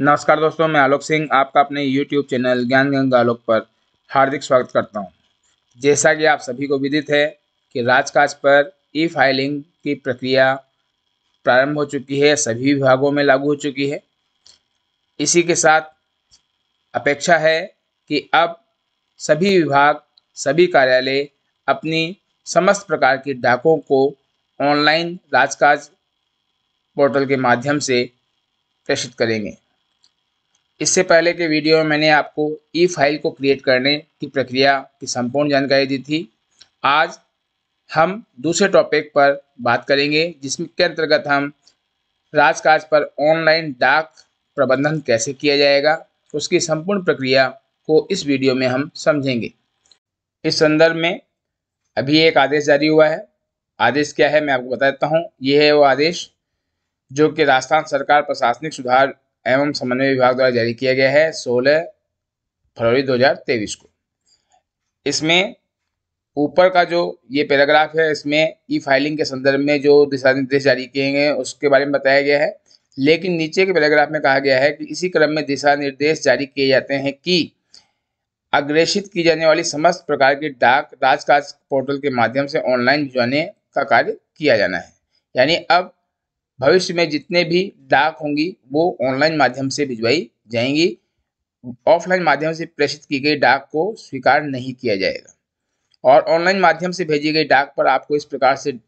नमस्कार दोस्तों मैं आलोक सिंह आपका अपने यूट्यूब चैनल ज्ञान गंगा आलोक पर हार्दिक स्वागत करता हूँ जैसा कि आप सभी को विदित है कि राजकाज पर ई फाइलिंग की प्रक्रिया प्रारंभ हो चुकी है सभी विभागों में लागू हो चुकी है इसी के साथ अपेक्षा है कि अब सभी विभाग सभी कार्यालय अपनी समस्त प्रकार के डाकों को ऑनलाइन राजकाज पोर्टल के माध्यम से प्रेषित करेंगे इससे पहले के वीडियो में मैंने आपको ई फाइल को क्रिएट करने की प्रक्रिया की संपूर्ण जानकारी दी थी आज हम दूसरे टॉपिक पर बात करेंगे जिसके अंतर्गत हम राजकाज पर ऑनलाइन डाक प्रबंधन कैसे किया जाएगा उसकी संपूर्ण प्रक्रिया को इस वीडियो में हम समझेंगे इस संदर्भ में अभी एक आदेश जारी हुआ है आदेश क्या है मैं आपको बता देता हूँ ये है वो आदेश जो कि राजस्थान सरकार प्रशासनिक सुधार एवं समन्वय विभाग द्वारा जारी किया गया है 16 फरवरी 2023 को इसमें ऊपर का जो ये पैराग्राफ है इसमें ई फाइलिंग के संदर्भ में जो दिशा निर्देश जारी किए गए उसके बारे में बताया गया है लेकिन नीचे के पैराग्राफ में कहा गया है कि इसी क्रम में दिशा निर्देश जारी किए जाते हैं कि अग्रेषित की जाने वाली समस्त प्रकार के डाक राजकाज पोर्टल के माध्यम से ऑनलाइन भिजवाने का कार्य किया जाना है यानी अब भविष्य में जितने भी डाक होंगी वो ऑनलाइन माध्यम से भिजवाई जाएंगी ऑफलाइन माध्यम से प्रेषित की गई डाक को स्वीकार नहीं किया जाएगा और ऑनलाइन माध्यम से भेजी गई डाक पर आपको इस प्रकार से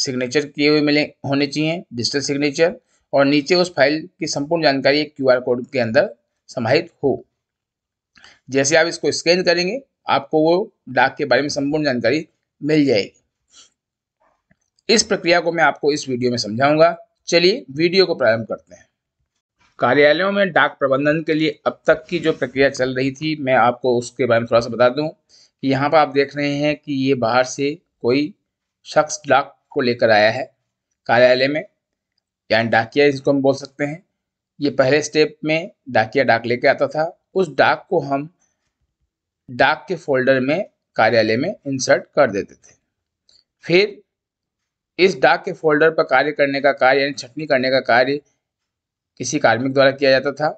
सिग्नेचर किए हुए मिले होने चाहिए डिजिटल सिग्नेचर और नीचे उस फाइल की संपूर्ण जानकारी एक आर कोड के अंदर समाहित हो जैसे आप इसको स्कैन करेंगे आपको वो डाक के बारे में संपूर्ण जानकारी मिल जाएगी इस प्रक्रिया को मैं आपको इस वीडियो में समझाऊंगा चलिए वीडियो को प्रारंभ करते हैं कार्यालयों में डाक प्रबंधन के लिए अब तक की जो प्रक्रिया चल रही थी मैं आपको उसके बारे में थोड़ा सा बता दूं कि यहाँ पर आप देख रहे हैं कि ये बाहर से कोई शख्स डाक को लेकर आया है कार्यालय में यानी डाकिया जिसको हम बोल सकते हैं ये पहले स्टेप में डाकिया डाक लेके आता था उस डाक को हम डाक के फोल्डर में कार्यालय में इंसर्ट कर देते थे फिर इस डाक के फोल्डर पर कार्य करने का कार्य यानी छटनी करने का कार्य किसी कार्मिक द्वारा किया जाता था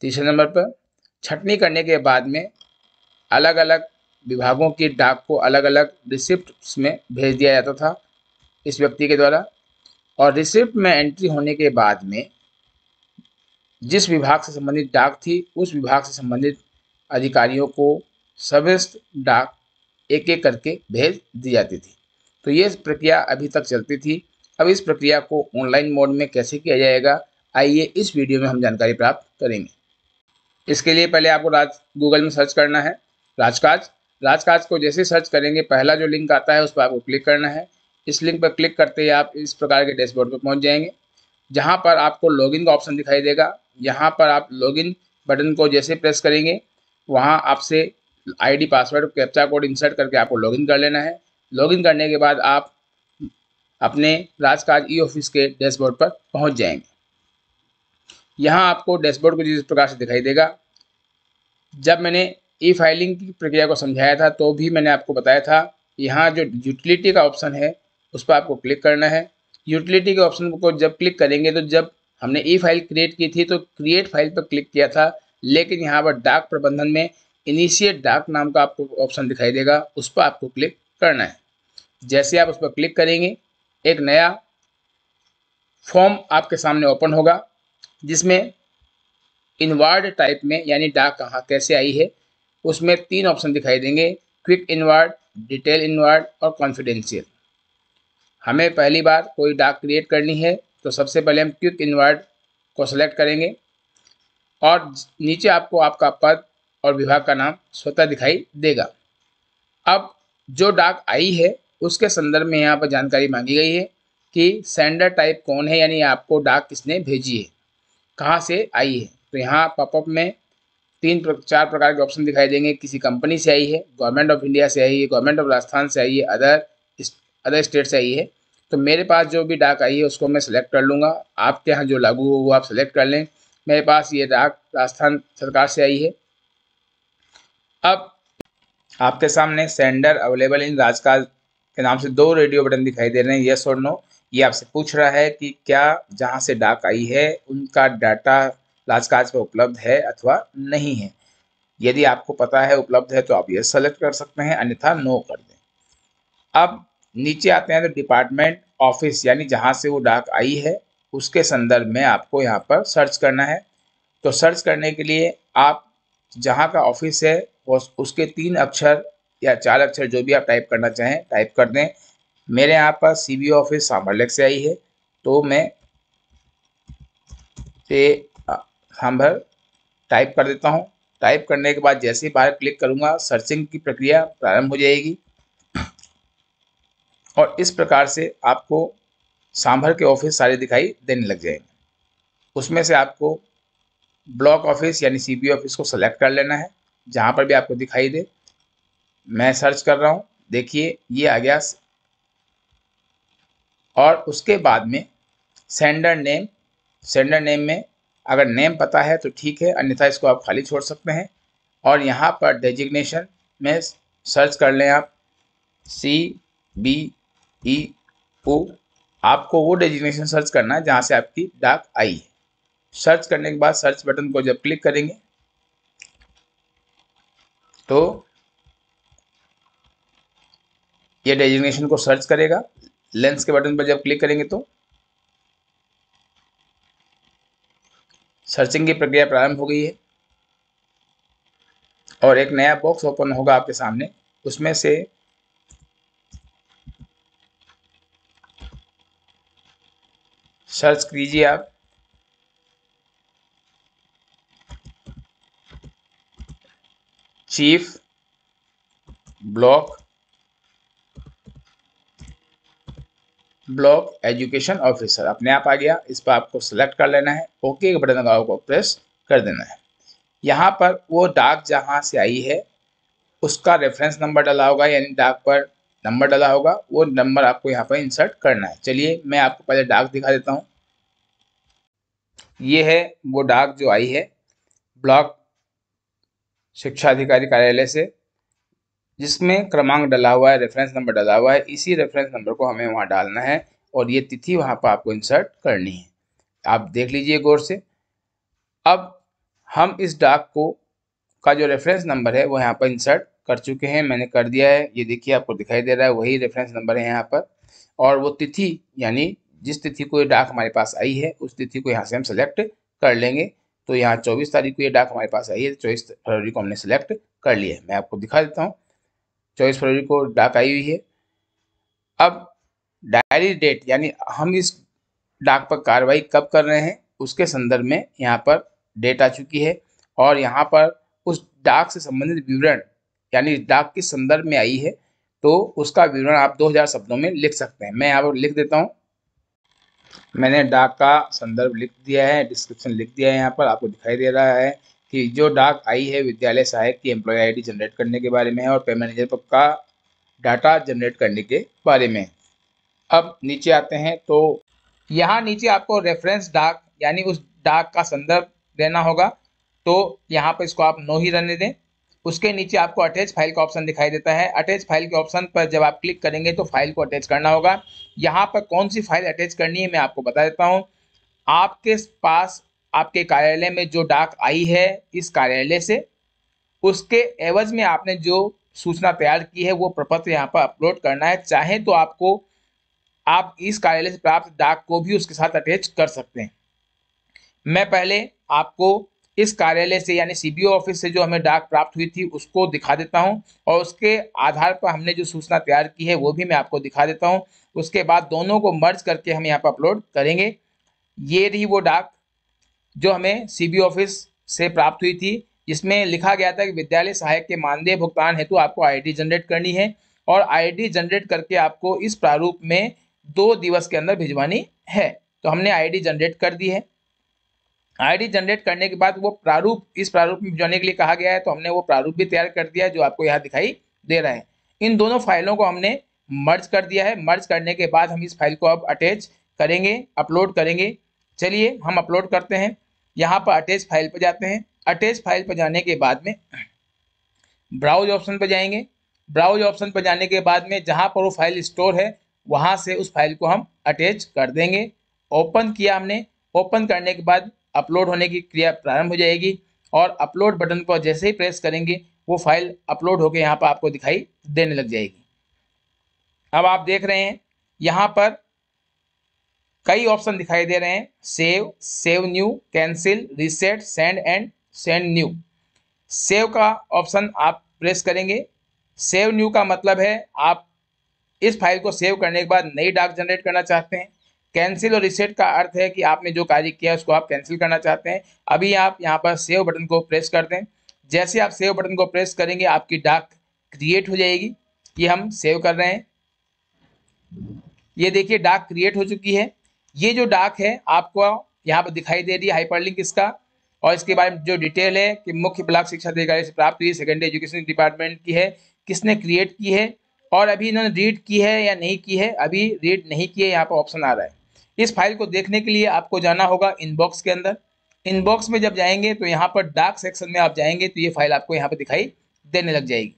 तीसरे नंबर पर छटनी करने के बाद में अलग अलग विभागों की डाक को अलग अलग रिसिप्ट में भेज दिया जाता था इस व्यक्ति के द्वारा और रिसिप्ट में एंट्री होने के बाद में जिस विभाग से संबंधित डाक थी उस विभाग से संबंधित अधिकारियों को सविस्त डाक एक एक करके भेज दी जाती थी तो ये प्रक्रिया अभी तक चलती थी अब इस प्रक्रिया को ऑनलाइन मोड में कैसे किया जाएगा आइए इस वीडियो में हम जानकारी प्राप्त करेंगे इसके लिए पहले आपको राज गूगल में सर्च करना है राजकाज राजकाज को जैसे सर्च करेंगे पहला जो लिंक आता है उस पर आपको क्लिक करना है इस लिंक पर क्लिक करते ही आप इस प्रकार के डैशबोर्ड पर पहुंच जाएंगे जहां पर आपको लॉगिन का ऑप्शन दिखाई देगा यहां पर आप लॉगिन बटन को जैसे प्रेस करेंगे वहां आपसे ID password captcha code insert करके आपको लॉगिन कर लेना है लॉगिन करने के बाद आप अपने राजकाज ई ऑफिस के डैशबोर्ड पर पहुंच जाएंगे यहाँ आपको डैशबोर्ड को जिस प्रकार से दिखाई देगा जब मैंने ई फाइलिंग की प्रक्रिया को समझाया था तो भी मैंने आपको बताया था यहाँ जो यूटिलिटी का ऑप्शन है उस पर आपको क्लिक करना है यूटिलिटी के ऑप्शन को जब क्लिक करेंगे तो जब हमने ई फाइल क्रिएट की थी तो क्रिएट फाइल पर क्लिक किया था लेकिन यहाँ पर डाक प्रबंधन में इनिशिएट डाक नाम का आपको ऑप्शन दिखाई देगा उस पर आपको क्लिक करना है जैसे आप उस पर क्लिक करेंगे एक नया फॉर्म आपके सामने ओपन होगा जिसमें इनवार्ड टाइप में यानी डाक कहाँ कैसे आई है उसमें तीन ऑप्शन दिखाई देंगे क्विक इनवार्ड डिटेल इनवार्ड और कॉन्फिडेंशियल हमें पहली बार कोई डाक क्रिएट करनी है तो सबसे पहले हम क्विक इनवार्ड को सेलेक्ट करेंगे और नीचे आपको आपका पद और विभाग का नाम स्वतः दिखाई देगा अब जो डाक आई है उसके संदर्भ में यहाँ पर जानकारी मांगी गई है कि सेंडर टाइप कौन है यानी आपको डाक किसने भेजी है कहाँ से आई है तो यहाँ पॉपअप में तीन प्र, चार प्रकार के ऑप्शन दिखाई देंगे किसी कंपनी से आई है गवर्नमेंट ऑफ इंडिया से आई है गवर्नमेंट ऑफ राजस्थान से आई है अदर अदर स्टेट से आई है तो मेरे पास जो भी डाक आई है उसको मैं सेलेक्ट कर लूँगा आपके यहाँ जो लागू हो वो आप सेलेक्ट कर लें मेरे पास ये डाक राजस्थान सरकार से आई है अब आपके सामने सेंडर अवेलेबल इन राज के नाम से दो रेडियो बटन दिखाई दे रहे हैं यस और नो ये आपसे पूछ रहा है कि क्या जहाँ से डाक आई है उनका डाटा लाजकाज पर उपलब्ध है अथवा नहीं है यदि आपको पता है उपलब्ध है तो आप यस सेलेक्ट कर सकते हैं अन्यथा नो कर दें अब नीचे आते हैं तो डिपार्टमेंट ऑफिस यानी जहाँ से वो डाक आई है उसके संदर्भ में आपको यहाँ पर सर्च करना है तो सर्च करने के लिए आप जहाँ का ऑफिस है उसके तीन अक्षर या चार अक्षर जो भी आप टाइप करना चाहें टाइप कर दें मेरे यहाँ पर सी बी ऑफिस लेक से आई है तो मैं ते सांभर टाइप कर देता हूँ टाइप करने के बाद जैसे ही बाहर क्लिक करूँगा सर्चिंग की प्रक्रिया प्रारंभ हो जाएगी और इस प्रकार से आपको सांभर के ऑफिस सारे दिखाई देने लग जाएंगे उसमें से आपको ब्लॉक ऑफिस यानी सीबी ऑफिस को सेलेक्ट कर लेना है जहाँ पर भी आपको दिखाई दे मैं सर्च कर रहा हूँ देखिए ये आ गया और उसके बाद में सेंडर नेम सेंडर नेम में अगर नेम पता है तो ठीक है अन्यथा इसको आप खाली छोड़ सकते हैं और यहाँ पर डेजिग्नेशन में सर्च कर लें आप सी बी ई ओ आपको वो डेजिग्नेशन सर्च करना है जहाँ से आपकी डाक आई है सर्च करने के बाद सर्च बटन को जब क्लिक करेंगे तो ये डेजिग्नेशन को सर्च करेगा लेंस के बटन पर जब क्लिक करेंगे तो सर्चिंग की प्रक्रिया प्रारंभ हो गई है और एक नया बॉक्स ओपन होगा आपके सामने उसमें से सर्च कीजिए आप chief block block education officer अपने आप आ गया इस पर आपको सेलेक्ट कर लेना है ओके बटन को प्रेस कर देना है यहाँ पर वो डाक जहाँ से आई है उसका रेफरेंस नंबर डाला होगा यानी डाक पर नंबर डाला होगा वो नंबर आपको यहाँ पर इंसर्ट करना है चलिए मैं आपको पहले डाक दिखा देता हूँ ये है वो डाक जो आई है ब्लॉक शिक्षा अधिकारी कार्यालय से जिसमें क्रमांक डला हुआ है रेफरेंस नंबर डला हुआ है इसी रेफरेंस नंबर को हमें वहाँ डालना है और ये तिथि वहाँ पर आपको इंसर्ट करनी है आप देख लीजिए गौर से अब हम इस डाक को का जो रेफरेंस नंबर है वो यहाँ पर इंसर्ट कर चुके हैं मैंने कर दिया है ये देखिए आपको दिखाई दे रहा है वही रेफरेंस नंबर है यहाँ पर और वो तिथि यानी जिस तिथि को ये डाक हमारे पास आई है उस तिथि को यहाँ से हम सेलेक्ट कर लेंगे तो यहाँ चौबीस तारीख को ये डाक हमारे पास आई है चौबीस फरवरी को हमने सेलेक्ट कर लिया है मैं आपको दिखा देता हूँ चौबीस फरवरी को डाक आई हुई है अब डायरी डेट यानी हम इस डाक पर कार्रवाई कब कर रहे हैं उसके संदर्भ में यहाँ पर डेट आ चुकी है और यहाँ पर उस डाक से संबंधित विवरण यानी डाक के संदर्भ में आई है तो उसका विवरण आप 2000 शब्दों में लिख सकते हैं मैं यहाँ पर लिख देता हूँ मैंने डाक का संदर्भ लिख दिया है डिस्क्रिप्शन लिख दिया है यहाँ पर आपको दिखाई दे रहा है कि जो डाक आई है विद्यालय सहायक की एम्प्लॉय आईडी जनरेट करने के बारे में है और पे मैनेजर का डाटा जनरेट करने के बारे में अब नीचे आते हैं तो यहाँ नीचे आपको रेफरेंस डाक यानी उस डाक का संदर्भ देना होगा तो यहाँ पर इसको आप नो ही रहने दें उसके नीचे आपको अटैच फाइल का ऑप्शन दिखाई देता है अटैच फाइल के ऑप्शन पर जब आप क्लिक करेंगे तो फाइल को अटैच करना होगा यहाँ पर कौन सी फाइल अटैच करनी है मैं आपको बता देता हूँ आपके पास आपके कार्यालय में जो डाक आई है इस कार्यालय से उसके एवज में आपने जो सूचना तैयार की है वो प्रपत्र यहाँ पर अपलोड करना है चाहे तो आपको आप इस कार्यालय से प्राप्त डाक को भी उसके साथ अटैच कर सकते हैं मैं पहले आपको इस कार्यालय से यानी सीबीओ ऑफिस से जो हमें डाक प्राप्त हुई थी उसको दिखा देता हूँ और उसके आधार पर हमने जो सूचना तैयार की है वो भी मैं आपको दिखा देता हूँ उसके बाद दोनों को मर्ज करके हम यहाँ पर अपलोड करेंगे ये रही वो डाक जो हमें सीबी ऑफिस से प्राप्त हुई थी जिसमें लिखा गया था कि विद्यालय सहायक के मानदेय भुगतान हेतु आपको आईडी जनरेट करनी है और आईडी जनरेट करके आपको इस प्रारूप में दो दिवस के अंदर भिजवानी है तो हमने आईडी जनरेट कर दी है आईडी जनरेट करने के बाद वो प्रारूप इस प्रारूप में भिजवाने के लिए कहा गया है तो हमने वो प्रारूप भी तैयार कर दिया जो आपको यहाँ दिखाई दे रहा है इन दोनों फाइलों को हमने मर्ज कर दिया है मर्ज करने के बाद हम इस फाइल को अब अटैच करेंगे अपलोड करेंगे चलिए हम अपलोड करते हैं यहाँ पर अटैच फाइल पर जाते हैं अटैच फाइल पर जाने के बाद में ब्राउज ऑप्शन पर जाएंगे ब्राउज ऑप्शन पर जाने के बाद में जहाँ पर वो फाइल स्टोर है वहाँ से उस फाइल को हम अटैच कर देंगे ओपन किया हमने ओपन करने के बाद अपलोड होने की क्रिया प्रारंभ हो जाएगी और अपलोड बटन पर जैसे ही प्रेस करेंगे वो फाइल अपलोड होकर यहाँ पर आपको दिखाई देने लग जाएगी अब आप देख रहे हैं यहाँ पर कई ऑप्शन दिखाई दे रहे हैं save save new cancel reset send and send new save का ऑप्शन आप प्रेस करेंगे सेव न्यू का मतलब है आप इस फाइल को सेव करने के बाद नई डाक जनरेट करना चाहते हैं कैंसिल और रिसेट का अर्थ है कि आपने जो कार्य किया उसको आप कैंसिल करना चाहते हैं अभी आप यहाँ पर सेव बटन को प्रेस कर दें जैसे आप सेव बटन को प्रेस करेंगे आपकी डाक क्रिएट हो जाएगी ये हम सेव कर रहे हैं ये देखिए डाक क्रिएट हो चुकी है ये जो डाक है आपको यहाँ पर दिखाई दे रही है हाइपरलिंक इसका और इसके बारे में जो डिटेल है कि मुख्य ब्लॉक शिक्षा अधिकारी से प्राप्त हुई सेकेंडरी एजुकेशन डिपार्टमेंट की है किसने क्रिएट की है और अभी इन्होंने रीड की है या नहीं की है अभी रीड नहीं की है यहाँ पर ऑप्शन आ रहा है इस फाइल को देखने के लिए आपको जाना होगा इनबॉक्स के अंदर इनबॉक्स में जब जाएंगे तो यहाँ पर डार्क सेक्शन में आप जाएंगे तो ये फाइल आपको यहाँ पर दिखाई देने लग जाएगी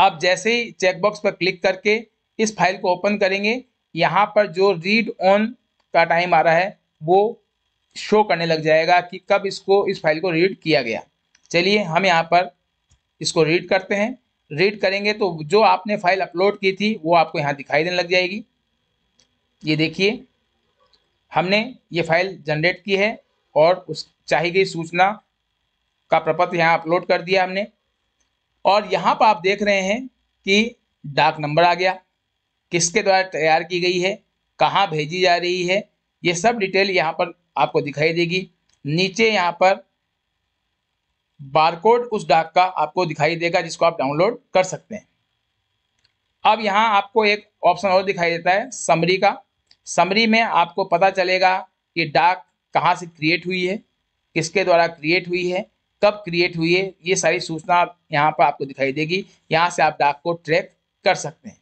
आप जैसे ही चेकबॉक्स पर क्लिक करके इस फाइल को ओपन करेंगे यहाँ पर जो रीड ऑन का टाइम आ रहा है वो शो करने लग जाएगा कि कब इसको इस फाइल को रीड किया गया चलिए हम यहाँ पर इसको रीड करते हैं रीड करेंगे तो जो आपने फाइल अपलोड की थी वो आपको यहाँ दिखाई देने लग जाएगी ये देखिए हमने ये फाइल जनरेट की है और उस चाही गई सूचना का प्रपत्र यहाँ अपलोड कर दिया हमने और यहाँ पर आप देख रहे हैं कि डाक नंबर आ गया किसके द्वारा तैयार की गई है कहाँ भेजी जा रही है ये सब डिटेल यहाँ पर आपको दिखाई देगी नीचे यहाँ पर बारकोड उस डाक का आपको दिखाई देगा जिसको आप डाउनलोड कर सकते हैं अब यहाँ आपको एक ऑप्शन और दिखाई देता है समरी का समरी में आपको पता चलेगा कि डाक कहाँ से क्रिएट हुई है किसके द्वारा क्रिएट हुई है कब क्रिएट हुई है ये सारी सूचना यहाँ पर आपको दिखाई देगी यहाँ से आप डाक को ट्रैक कर सकते हैं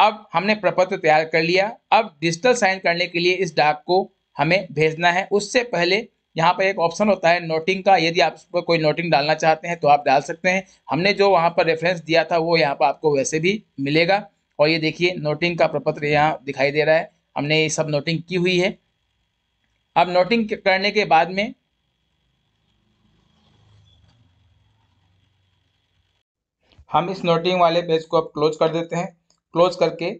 अब हमने प्रपत्र तैयार कर लिया अब डिजिटल साइन करने के लिए इस डाक को हमें भेजना है उससे पहले यहाँ पर एक ऑप्शन होता है नोटिंग का यदि आप उस पर कोई नोटिंग डालना चाहते हैं तो आप डाल सकते हैं हमने जो वहाँ पर रेफरेंस दिया था वो यहाँ पर आपको वैसे भी मिलेगा और ये देखिए नोटिंग का प्रपत्र यहाँ दिखाई दे रहा है हमने ये सब नोटिंग की हुई है अब नोटिंग करने के बाद में हम इस नोटिंग वाले पेज को अब क्लोज कर देते हैं क्लोज करके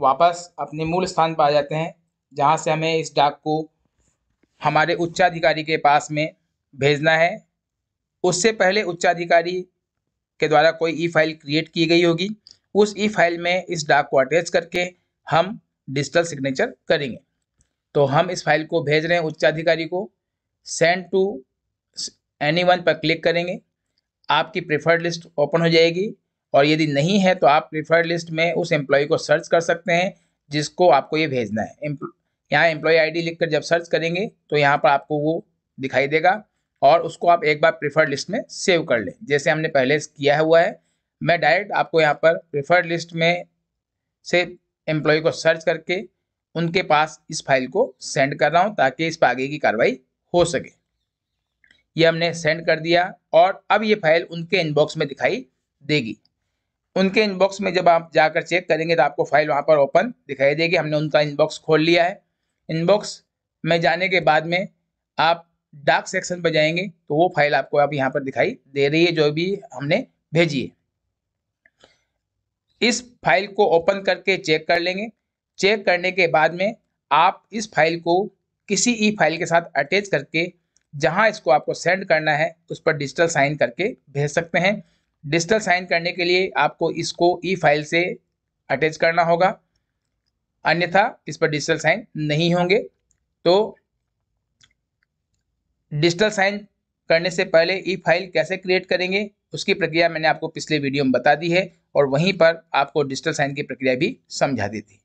वापस अपने मूल स्थान पर आ जाते हैं जहाँ से हमें इस डाक को हमारे उच्चाधिकारी के पास में भेजना है उससे पहले उच्चाधिकारी के द्वारा कोई ई फाइल क्रिएट की गई होगी उस ई फाइल में इस डाक को अटैच करके हम डिजिटल सिग्नेचर करेंगे तो हम इस फाइल को भेज रहे हैं उच्चाधिकारी को सेंड टू एनी वन पर क्लिक करेंगे आपकी प्रेफर्ड लिस्ट ओपन हो जाएगी और यदि नहीं है तो आप प्रिफर्ड लिस्ट में उस एम्प्लॉय को सर्च कर सकते हैं जिसको आपको ये भेजना है यहाँ एम्प्लॉय आईडी लिखकर जब सर्च करेंगे तो यहाँ पर आपको वो दिखाई देगा और उसको आप एक बार प्रिफर्ड लिस्ट में सेव कर लें जैसे हमने पहले किया हुआ है मैं डायरेक्ट आपको यहाँ पर प्रिफर्ड लिस्ट में से एम्प्लॉय को सर्च करके उनके पास इस फाइल को सेंड कर रहा हूँ ताकि इस पर आगे की कार्रवाई हो सके ये हमने सेंड कर दिया और अब ये फाइल उनके इनबॉक्स में दिखाई देगी उनके इनबॉक्स में जब आप जाकर चेक करेंगे तो आपको फाइल वहाँ पर ओपन दिखाई देगी हमने उनका इनबॉक्स खोल लिया है इनबॉक्स में जाने के बाद में आप डाक सेक्शन पर जाएंगे तो वो फाइल आपको आप यहाँ पर दिखाई दे रही है जो भी हमने भेजी है इस फाइल को ओपन करके चेक कर लेंगे चेक करने के बाद में आप इस फाइल को किसी ई e फाइल के साथ अटैच करके जहाँ इसको आपको सेंड करना है उस पर डिजिटल साइन करके भेज सकते हैं डिजिटल साइन करने के लिए आपको इसको ई फाइल से अटैच करना होगा अन्यथा इस पर डिजिटल साइन नहीं होंगे तो डिजिटल साइन करने से पहले ई फाइल कैसे क्रिएट करेंगे उसकी प्रक्रिया मैंने आपको पिछले वीडियो में बता दी है और वहीं पर आपको डिजिटल साइन की प्रक्रिया भी समझा दी थी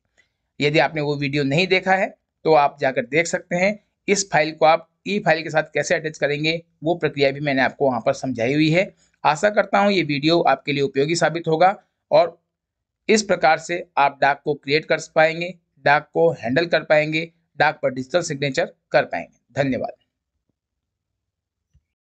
यदि आपने वो वीडियो नहीं देखा है तो आप जाकर देख सकते हैं इस फाइल को आप ई फाइल के साथ कैसे अटैच करेंगे वो प्रक्रिया भी मैंने आपको वहाँ पर समझाई हुई है आशा करता हूँ ये वीडियो आपके लिए उपयोगी साबित होगा और इस प्रकार से आप डाक को क्रिएट कर पाएंगे डाक को हैंडल कर पाएंगे डाक पर डिजिटल सिग्नेचर कर पाएंगे धन्यवाद